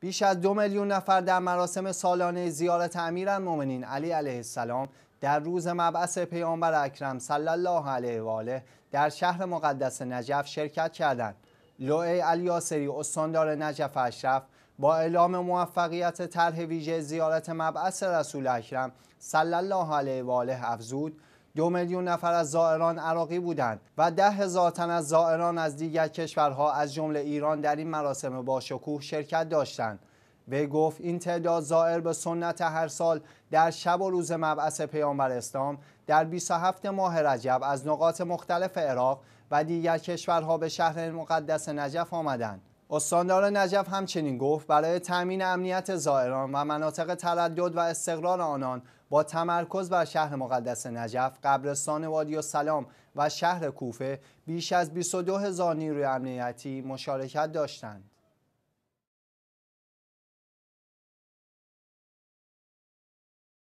بیش از دو میلیون نفر در مراسم سالانه زیارت امیرالمؤمنین علی علیه السلام در روز مبعث پیامبر اکرم صلی الله علیه و آله در شهر مقدس نجف شرکت کردند. لوعه الیاسری استاندار نجف اشرف با اعلام موفقیت طرح ویژه زیارت مبعث رسول اکرم صلی الله علیه و آله افزود دو میلیون نفر از زائران عراقی بودند و ده هزار تن از زائران از دیگر کشورها از جمله ایران در این مراسم شکوه شرکت داشتند وی گفت این تعداد زائر به سنت هر سال در شب و روز مبعث پیامبر اسلام در 27 ماه رجب از نقاط مختلف عراق و دیگر کشورها به شهر مقدس نجف آمدند استاندار نجف همچنین گفت برای تامین امنیت زائران و مناطق تردد و استقرار آنان با تمرکز بر شهر مقدس نجف، قبرستان وادی و سلام و شهر کوفه بیش از 22 هزار نیروی امنیتی مشارکت داشتند.